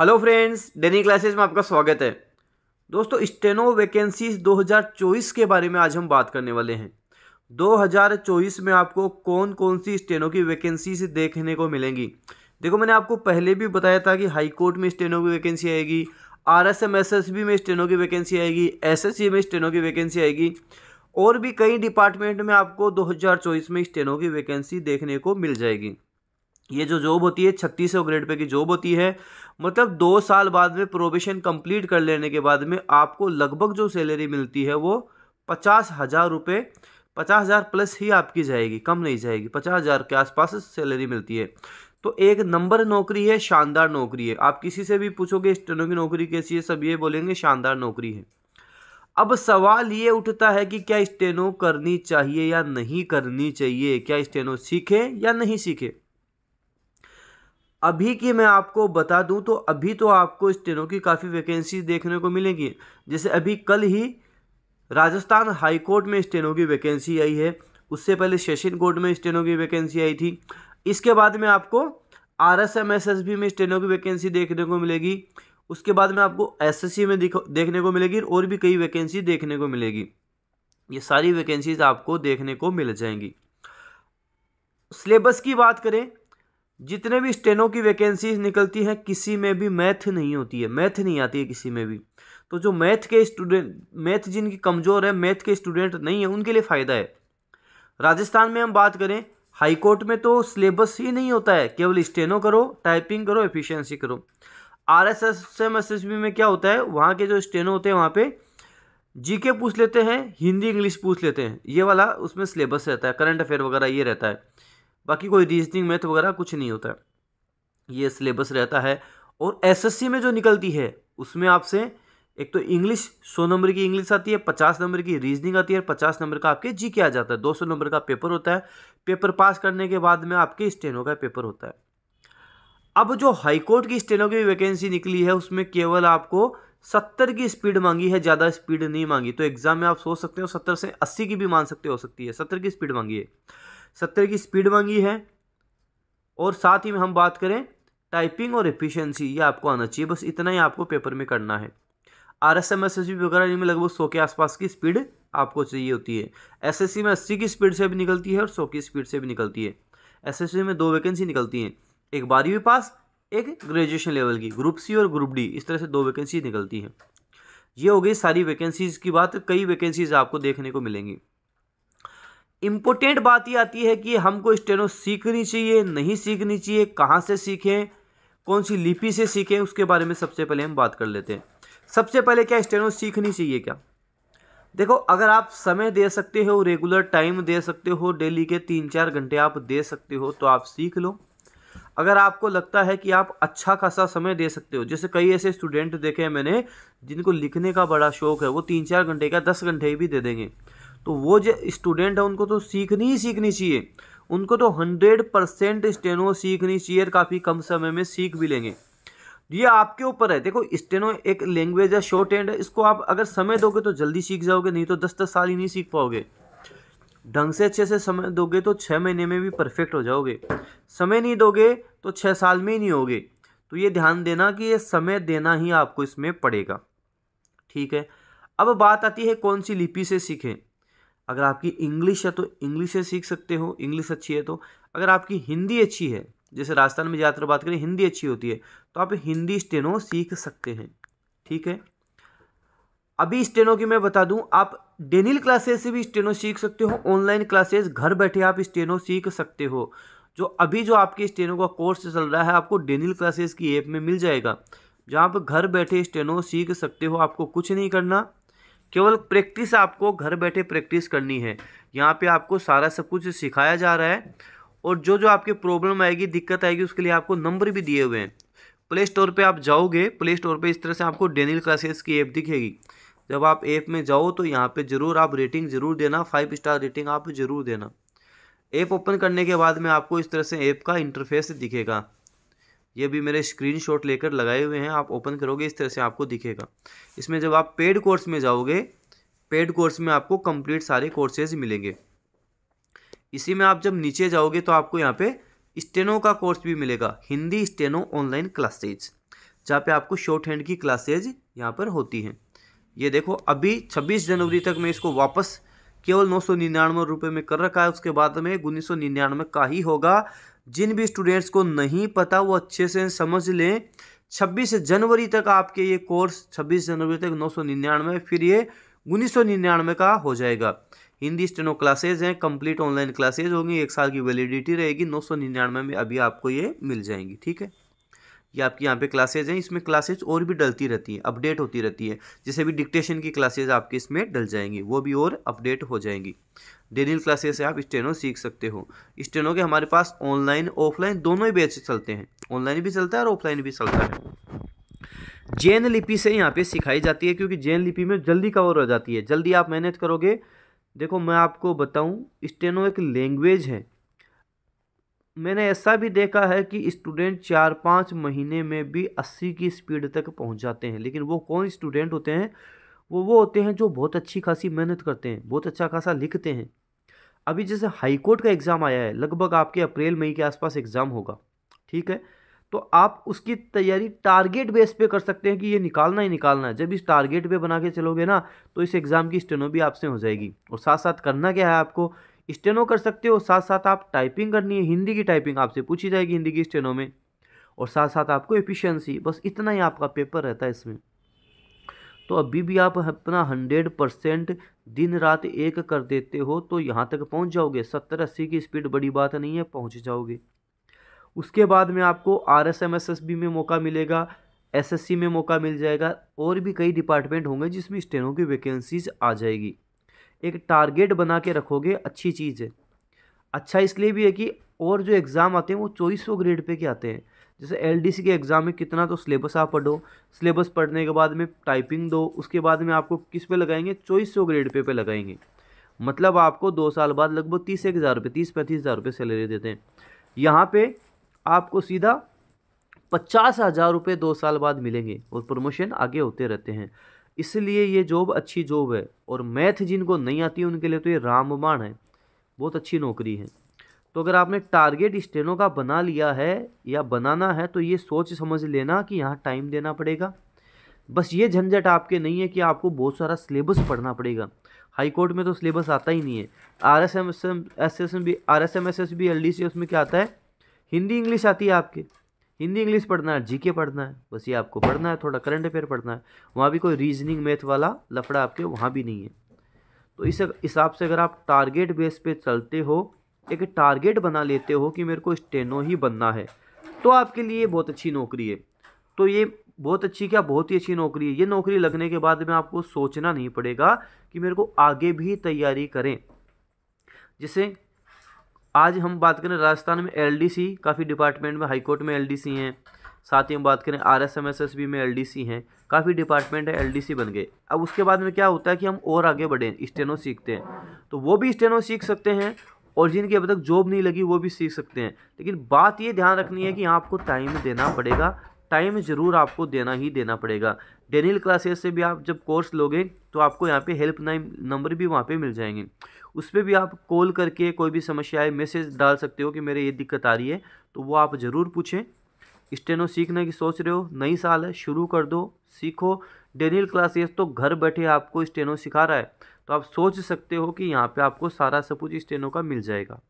hello friends डेनी classes में आपका स्वागत है दोस्तों स्टेनो वैकेंसीज 2024 के बारे में आज हम बात करने वाले हैं 2024 में आपको कौन कौन सी स्टेनो की वैकेंसीज देखने को मिलेंगी देखो मैंने आपको पहले भी बताया था कि हाई कोर्ट में स्टेनो की वैकेंसी आएगी R S M S S B में स्टेनो की वैकेंसी आएगी एस एस सी में स्टेनो की वैकेंसी आएगी और भी कई डिपार्टमेंट में आपको 2024 में स्टेनो की वैकेंसी देखने को मिल जाएगी ये जो जॉब होती है छत्तीस सौ ग्रेड पे की जॉब होती है मतलब दो साल बाद में प्रोबेशन कंप्लीट कर लेने के बाद में आपको लगभग जो सैलरी मिलती है वो पचास हज़ार रुपये पचास हज़ार प्लस ही आपकी जाएगी कम नहीं जाएगी पचास हज़ार के आसपास सैलरी मिलती है तो एक नंबर नौकरी है शानदार नौकरी है आप किसी से भी पूछोगे स्टेनो की नौकरी कैसी है सब ये बोलेंगे शानदार नौकरी है अब सवाल ये उठता है कि क्या स्टेनो करनी चाहिए या नहीं करनी चाहिए क्या स्टेनो सीखे या नहीं सीखे अभी की मैं आपको बता दूं तो अभी तो आपको स्टेनों की काफ़ी वैकेंसी देखने को मिलेंगी जैसे अभी कल ही राजस्थान हाईकोर्ट में स्टेनों की वैकेंसी आई है उससे पहले सेशन कोर्ट में स्टेनों की वैकेंसी आई थी इसके बाद में आपको R S M S S B में स्टेनों की वैकेंसी देखने को मिलेगी उसके बाद में आपको एस एस सी में देखने को मिलेगी और भी कई वैकेंसी देखने को मिलेगी ये सारी वैकेंसीज आपको देखने को मिल जाएंगी सिलेबस की बात करें जितने भी स्टेनों की वैकेंसीज निकलती हैं किसी में भी मैथ नहीं होती है मैथ नहीं आती है किसी में भी तो जो मैथ के स्टूडेंट मैथ जिनकी कमज़ोर है मैथ के स्टूडेंट नहीं है उनके लिए फ़ायदा है राजस्थान में हम बात करें हाईकोर्ट में तो सिलेबस ही नहीं होता है केवल स्टेनो करो टाइपिंग करो एफिशिएंसी करो R S S M S S B में क्या होता है वहाँ के जो स्टेनो होते हैं वहाँ पे जीके पूछ लेते हैं हिंदी इंग्लिश पूछ लेते हैं ये वाला उसमें सिलेबस रहता है करंट अफेयर वगैरह ये रहता है बाकी कोई रीजनिंग मैथ वगैरह कुछ नहीं होता ये सिलेबस रहता है और एसएससी में जो निकलती है उसमें आपसे एक तो इंग्लिश सौ नंबर की इंग्लिश आती है पचास नंबर की रीजनिंग आती है और पचास नंबर का आपके जी आ जाता है दो सौ नंबर का पेपर होता है पेपर पास करने के बाद में आपके स्टेनो का पेपर होता है अब जो हाईकोर्ट की स्टेनो की वैकेंसी निकली है उसमें केवल आपको सत्तर की स्पीड मांगी है ज़्यादा स्पीड नहीं मांगी तो एग्जाम में आप सोच सकते हो सत्तर से अस्सी की भी मान सकते हो सकती है सत्तर की स्पीड मांगी है सत्तर की स्पीड मांगी है और साथ ही में हम बात करें टाइपिंग और एफिशिएंसी ये आपको आना चाहिए बस इतना ही आपको पेपर में करना है R S M S S B वगैरह इनमें लगभग सौ के आसपास की स्पीड आपको चाहिए होती है एस एस सी में अस्सी की स्पीड से भी निकलती है और सौ की स्पीड से भी निकलती है एस एस सी में दो वैकेंसी निकलती हैं एक बारहवीं पास एक ग्रेजुएशन लेवल की ग्रुप सी और ग्रुप डी इस तरह से दो वैकेंसी निकलती हैं ये हो गई सारी वैकेंसीज़ की बात कई वैकेंसीज़ आपको देखने को मिलेंगी इम्पोर्टेंट बात ये आती है कि हमको स्टेनो सीखनी चाहिए नहीं सीखनी चाहिए कहाँ से सीखें कौन सी लिपि से सीखें उसके बारे में सबसे पहले हम बात कर लेते हैं सबसे पहले क्या स्टेनो सीखनी चाहिए क्या देखो अगर आप समय दे सकते हो रेगुलर टाइम दे सकते हो डेली के तीन चार घंटे आप दे सकते हो तो आप सीख लो अगर आपको लगता है कि आप अच्छा खासा समय दे सकते हो जैसे कई ऐसे स्टूडेंट देखे हैं मैंने जिनको लिखने का बड़ा शौक है वो तीन चार घंटे का दस घंटे भी दे देंगे तो वो जो स्टूडेंट है उनको तो सीखनी ही सीखनी चाहिए उनको तो हंड्रेड परसेंट स्टेनो सीखनी चाहिए और काफ़ी कम समय में सीख भी लेंगे ये आपके ऊपर है देखो स्टेनो एक लैंग्वेज है शॉर्ट एंड है इसको आप अगर समय दोगे तो जल्दी सीख जाओगे नहीं तो दस दस साल ही नहीं सीख पाओगे ढंग से अच्छे से समय दोगे तो छः महीने में भी परफेक्ट हो जाओगे समय नहीं दोगे तो छः साल में ही नहीं होगे तो ये ध्यान देना कि ये समय देना ही आपको इसमें पड़ेगा ठीक है अब बात आती है कौन सी लिपि से सीखें अगर आपकी इंग्लिश है तो इंग्लिश से सीख सकते हो इंग्लिश अच्छी है तो अगर आपकी हिंदी अच्छी है जैसे राजस्थान में ज़्यादातर बात करें हिंदी अच्छी होती है तो आप हिंदी स्टेनो सीख सकते हैं ठीक है अभी स्टेनो की मैं बता दूं आप डेनिल क्लासेस से भी स्टेनो सीख सकते हो ऑनलाइन क्लासेस घर बैठे आप स्टेनो सीख सकते हो जो अभी जो आपके स्टेनो का कोर्स चल रहा है आपको डेनिल क्लासेस की ऐप में मिल जाएगा जहाँ आप घर बैठे स्टेनो सीख सकते हो आपको कुछ नहीं करना केवल प्रैक्टिस आपको घर बैठे प्रैक्टिस करनी है यहाँ पे आपको सारा सब कुछ सिखाया जा रहा है और जो जो आपकी प्रॉब्लम आएगी दिक्कत आएगी उसके लिए आपको नंबर भी दिए हुए हैं प्ले स्टोर पर आप जाओगे प्ले स्टोर पर इस तरह से आपको डेनिल क्लासेस की ऐप दिखेगी जब आप ऐप में जाओ तो यहाँ पर ज़रूर आप रेटिंग ज़रूर देना फाइव स्टार रेटिंग आप ज़रूर देना ऐप ओपन करने के बाद में आपको इस तरह से ऐप का इंटरफेस दिखेगा ये भी मेरे स्क्रीनशॉट लेकर लगाए हुए हैं आप ओपन करोगे इस तरह से आपको दिखेगा इसमें जब आप पेड कोर्स में जाओगे पेड कोर्स में आपको कंप्लीट सारे कोर्सेज मिलेंगे इसी में आप जब नीचे जाओगे तो आपको यहाँ पे स्टेनो का कोर्स भी मिलेगा हिंदी स्टेनो ऑनलाइन क्लासेज जहाँ पे आपको शॉर्ट हैंड की क्लासेज यहाँ पर होती हैं ये देखो अभी 26 जनवरी तक मैं इसको वापस केवल नौ सौ निन्यानवे रुपये में कर रखा है उसके बाद में उन्नीस सौ निन्यानवे का ही होगा जिन भी स्टूडेंट्स को नहीं पता वो अच्छे से समझ लें छब्बीस जनवरी तक आपके ये कोर्स छब्बीस जनवरी तक नौ सौ निन्यानवे फिर ये उन्नीस सौ निन्यानवे का हो जाएगा हिंदी स्टेनो क्लासेज हैं कंप्लीट ऑनलाइन क्लासेज होंगी एक साल की वैलिडिटी रहेगी नौ सौ निन्यानवे में अभी आपको ये मिल जाएंगी ठीक है ये आपकी यहाँ पे क्लासेज हैं इसमें क्लासेज और भी डलती रहती हैं अपडेट होती रहती है जैसे भी डिक्टेशन की क्लासेज आपके इसमें डल जाएंगी वो भी और अपडेट हो जाएंगी डेली क्लासेस से आप स्टेनो सीख सकते हो स्टेनो के हमारे पास ऑनलाइन ऑफलाइन दोनों ही बैच चलते हैं ऑनलाइन भी चलता है और ऑफलाइन भी चलता है जैन लिपि से यहाँ पे सिखाई जाती है क्योंकि जैन लिपि में जल्दी कवर हो जाती है जल्दी आप मेहनत करोगे देखो मैं आपको बताऊँ स्टेनो एक लैंग्वेज है मैंने ऐसा भी देखा है कि स्टूडेंट चार पाँच महीने में भी अस्सी की स्पीड तक पहुँच जाते हैं लेकिन वो कौन स्टूडेंट होते हैं वो वो होते हैं जो बहुत अच्छी खासी मेहनत करते हैं बहुत अच्छा खासा लिखते हैं अभी जैसे हाईकोर्ट का एग्ज़ाम आया है लगभग आपके अप्रैल मई के आसपास एग्ज़ाम होगा ठीक है तो आप उसकी तैयारी टारगेट बेस पे कर सकते हैं कि ये निकालना ही निकालना है जब इस टारगेट पे बना के चलोगे ना तो इस एग्ज़ाम की स्टेनो भी आपसे हो जाएगी और साथ साथ करना क्या है आपको स्टेनो कर सकते हो साथ साथ आप टाइपिंग करनी है हिंदी की टाइपिंग आपसे पूछी जाएगी हिंदी की स्टेनो में और साथ साथ आपको एफिशिएंसी बस इतना ही आपका पेपर रहता है इसमें तो अभी भी आप अपना हंड्रेड परसेंट दिन रात एक कर देते हो तो यहाँ तक पहुँच जाओगे सत्तर अस्सी की स्पीड बड़ी बात नहीं है पहुँच जाओगे उसके बाद में आपको R S M S S B में मौका मिलेगा एसएससी में मौका मिल जाएगा और भी कई डिपार्टमेंट होंगे जिसमें स्टेनो की वैकेंसीज आ जाएगी एक टारगेट बना के रखोगे अच्छी चीज़ है अच्छा इसलिए भी है कि और जो एग्ज़ाम आते हैं वो चौबीस ग्रेड पे के आते हैं जैसे सी के एग्ज़ाम में कितना तो सिलेबस आप पढ़ो सिलेबस पढ़ने के बाद में टाइपिंग दो उसके बाद में आपको किस पे लगाएंगे चौबीस सौ ग्रेड पे पे लगाएंगे मतलब आपको दो साल बाद लगभग तीस एक हज़ार रुपये तीस पैंतीस हज़ार रुपये सैलरी देते हैं यहाँ पे आपको सीधा पचास हज़ार रुपये दो साल बाद मिलेंगे और प्रमोशन आगे होते रहते हैं इसलिए ये जॉब अच्छी जॉब है और मैथ जिनको नहीं आती है उनके लिए तो ये रामबाण है बहुत अच्छी नौकरी है तो अगर आपने टारगेट स्टेनो का बना लिया है या बनाना है तो ये सोच समझ लेना कि यहाँ टाइम देना पड़ेगा बस ये झंझट आपके नहीं है कि आपको बहुत सारा सिलेबस पढ़ना पड़ेगा हाई कोर्ट में तो सिलेबस आता ही नहीं है R S M S M S S भी R S M S S B L D C उसमें क्या आता है हिंदी इंग्लिश आती है आपके हिंदी इंग्लिश पढ़ना है जीके पढ़ना है बस ये आपको पढ़ना है थोड़ा करंट अफेयर पढ़ना है वहाँ भी कोई रीजनिंग मैथ वाला लफड़ा आपके वहाँ भी नहीं है तो इस हिसाब से अगर आप टारगेट बेस पे चलते हो एक टारगेट बना लेते हो कि मेरे को स्टेनो ही बनना है तो आपके लिए बहुत अच्छी नौकरी है तो ये बहुत अच्छी क्या बहुत ही अच्छी नौकरी है ये नौकरी लगने के बाद में आपको सोचना नहीं पड़ेगा कि मेरे को आगे भी तैयारी करें जैसे आज हम बात करें राजस्थान में एलडीसी काफ़ी डिपार्टमेंट में हाईकोर्ट में एलडीसी हैं साथ ही हम बात करें R S M S S B में एल डी सी हैं काफ़ी डिपार्टमेंट है एल डी सी बन गए अब उसके बाद में क्या होता है कि हम और आगे बढ़ें स्टेनो सीखते हैं तो वो भी स्टेनो सीख सकते हैं और जिनकी अब तक जॉब नहीं लगी वो भी सीख सकते हैं लेकिन बात ये ध्यान रखनी है कि आपको टाइम देना पड़ेगा टाइम ज़रूर आपको देना ही देना पड़ेगा डेनियल क्लासेस से भी आप जब कोर्स लोगे तो आपको यहाँ पे हेल्प नाइन नंबर भी वहाँ पे मिल जाएंगे उस पर भी आप कॉल करके कोई भी समस्या है मैसेज डाल सकते हो कि मेरे ये दिक्कत आ रही है तो वो आप ज़रूर पूछें स्टेनो सीखने की सोच रहे हो नई साल है शुरू कर दो सीखो डेनियल क्लासेस तो घर बैठे आपको स्टेनो सिखा रहा है तो आप सोच सकते हो कि यहाँ पर आपको सारा सब कुछ स्टेनो का मिल जाएगा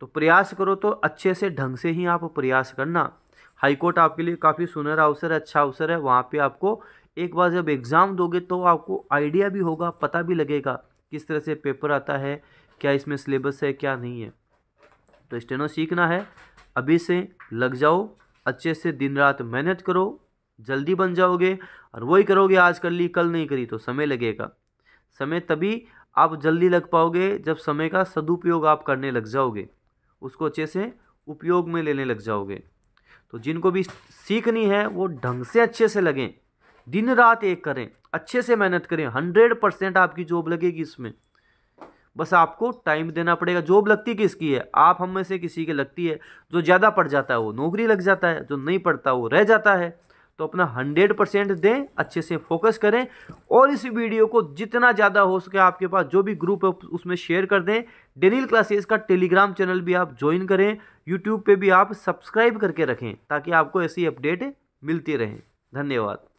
तो प्रयास करो तो अच्छे से ढंग से ही आप प्रयास करना हाईकोर्ट आपके लिए काफ़ी सुनहरा अवसर है अच्छा अवसर है वहाँ पे आपको एक बार जब एग्ज़ाम दोगे तो आपको आइडिया भी होगा पता भी लगेगा किस तरह से पेपर आता है क्या इसमें सिलेबस है क्या नहीं है तो स्टेनो सीखना है अभी से लग जाओ अच्छे से दिन रात मेहनत करो जल्दी बन जाओगे और वही करोगे आज कर ली कल नहीं करी तो समय लगेगा समय तभी आप जल्दी लग पाओगे जब समय का सदुपयोग आप करने लग जाओगे उसको अच्छे से उपयोग में लेने लग जाओगे तो जिनको भी सीखनी है वो ढंग से अच्छे से लगें दिन रात एक करें अच्छे से मेहनत करें हंड्रेड परसेंट आपकी जॉब लगेगी इसमें बस आपको टाइम देना पड़ेगा जॉब लगती किसकी है आप हम में से किसी के लगती है जो ज़्यादा पढ़ जाता है वो नौकरी लग जाता है जो नहीं पढ़ता वो रह जाता है तो अपना हंड्रेड परसेंट दें अच्छे से फोकस करें और इस वीडियो को जितना ज़्यादा हो सके आपके पास जो भी ग्रुप है उसमें शेयर कर दें डेनिल क्लासेस का टेलीग्राम चैनल भी आप ज्वाइन करें यूट्यूब पे भी आप सब्सक्राइब करके रखें ताकि आपको ऐसी अपडेट मिलती रहें धन्यवाद